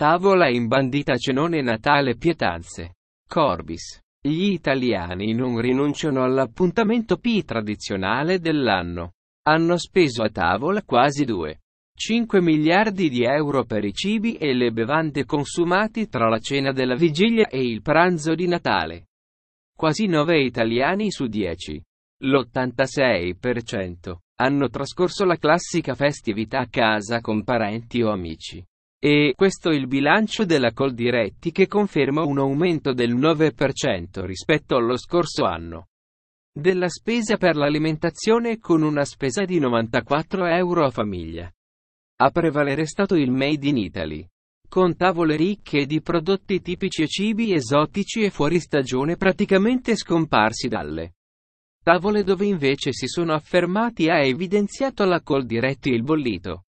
Tavola imbandita cenone natale pietanze. Corbis. Gli italiani non rinunciano all'appuntamento più tradizionale dell'anno. Hanno speso a tavola quasi 2,5 miliardi di euro per i cibi e le bevande consumati tra la cena della vigilia e il pranzo di Natale. Quasi 9 italiani su 10. L'86% hanno trascorso la classica festività a casa con parenti o amici. E questo è il bilancio della Coldiretti che conferma un aumento del 9% rispetto allo scorso anno della spesa per l'alimentazione con una spesa di 94 euro a famiglia. A prevalere è stato il Made in Italy, con tavole ricche di prodotti tipici e cibi esotici e fuori stagione praticamente scomparsi dalle tavole dove invece si sono affermati ha evidenziato la Coldiretti il bollito.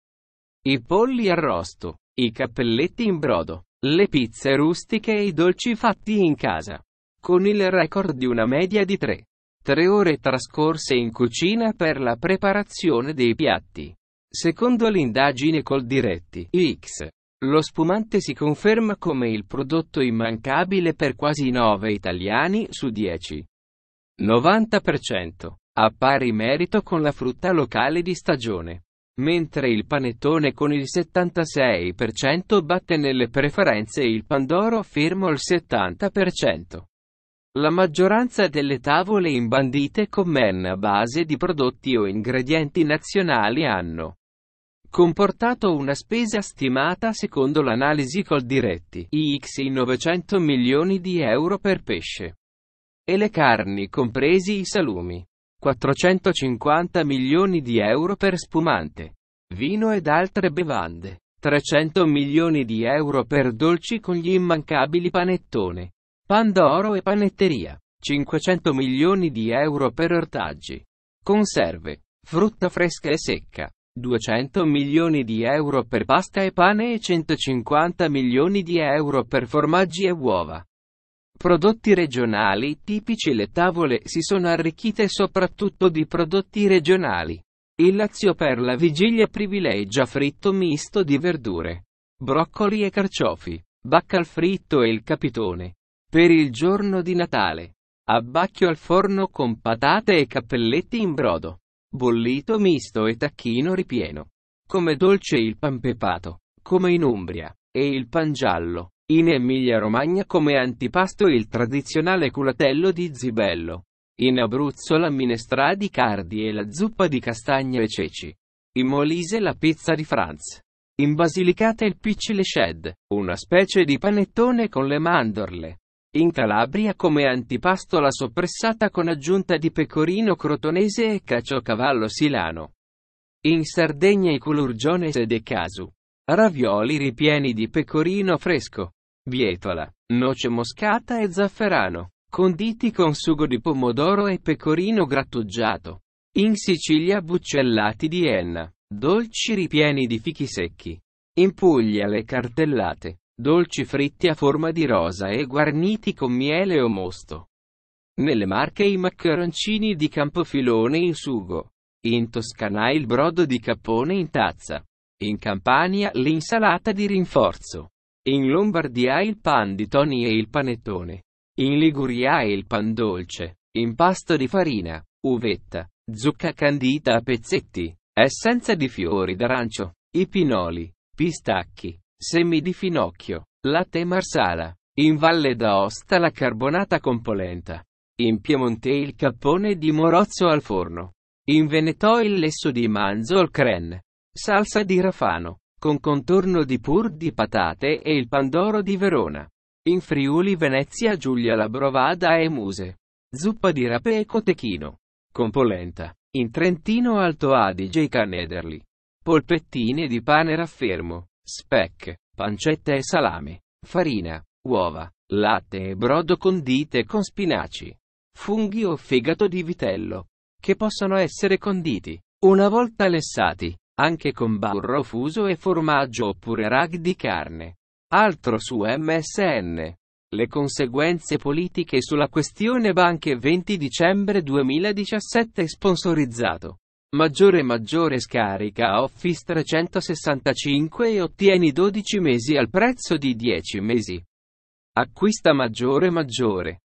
I polli arrosto, i cappelletti in brodo, le pizze rustiche e i dolci fatti in casa. Con il record di una media di 3. 3 ore trascorse in cucina per la preparazione dei piatti. Secondo l'indagine col diretti, X. Lo spumante si conferma come il prodotto immancabile per quasi 9 italiani su 10. 90%. A pari merito con la frutta locale di stagione mentre il panettone con il 76% batte nelle preferenze il pandoro fermo al 70%. La maggioranza delle tavole imbandite con men a base di prodotti o ingredienti nazionali hanno comportato una spesa stimata secondo l'analisi col diretti X in 900 milioni di euro per pesce. E le carni compresi i salumi. 450 milioni di euro per spumante, vino ed altre bevande, 300 milioni di euro per dolci con gli immancabili panettone, pandoro e panetteria, 500 milioni di euro per ortaggi, conserve, frutta fresca e secca, 200 milioni di euro per pasta e pane e 150 milioni di euro per formaggi e uova. Prodotti regionali tipici Le tavole si sono arricchite soprattutto di prodotti regionali. Il Lazio per la vigilia privilegia fritto misto di verdure, broccoli e carciofi, bacca al fritto e il capitone. Per il giorno di Natale, abbacchio al forno con patate e cappelletti in brodo, bollito misto e tacchino ripieno. Come dolce il pan pepato, come in Umbria, e il pan giallo, in Emilia-Romagna come antipasto il tradizionale culatello di zibello. In Abruzzo la minestra di cardi e la zuppa di castagne e ceci. In Molise la pizza di Franz. In Basilicata il piccile shed, una specie di panettone con le mandorle. In Calabria come antipasto la soppressata con aggiunta di pecorino crotonese e caciocavallo silano. In Sardegna i culurgione sede casu. Ravioli ripieni di pecorino fresco. Bietola, noce moscata e zafferano, conditi con sugo di pomodoro e pecorino grattugiato. In Sicilia buccellati di enna, dolci ripieni di fichi secchi. In Puglia le cartellate, dolci fritti a forma di rosa e guarniti con miele o mosto. Nelle Marche i maccheroncini di Campofilone in sugo. In Toscana il brodo di cappone in tazza. In Campania l'insalata di rinforzo. In Lombardia il pan di toni e il panettone. In Liguria il pan dolce, impasto di farina, uvetta, zucca candita a pezzetti, essenza di fiori d'arancio, i pinoli, pistacchi, semi di finocchio, latte marsala. In Valle d'Aosta la carbonata con polenta. In Piemonte il cappone di morozzo al forno. In Veneto il lesso di manzo al cren. Salsa di rafano con contorno di pur di patate e il pandoro di Verona. In Friuli Venezia Giulia la brovada e muse. Zuppa di rape e cotechino. Con polenta. In Trentino Alto Adige i canederli. Polpettine di pane raffermo. Spec, pancetta e salame. Farina, uova, latte e brodo condite con spinaci. Funghi o fegato di vitello. Che possono essere conditi. Una volta lessati, anche con burro fuso e formaggio oppure rag di carne. Altro su MSN. Le conseguenze politiche sulla questione banche 20 dicembre 2017 sponsorizzato. Maggiore maggiore scarica Office 365 e ottieni 12 mesi al prezzo di 10 mesi. Acquista maggiore maggiore.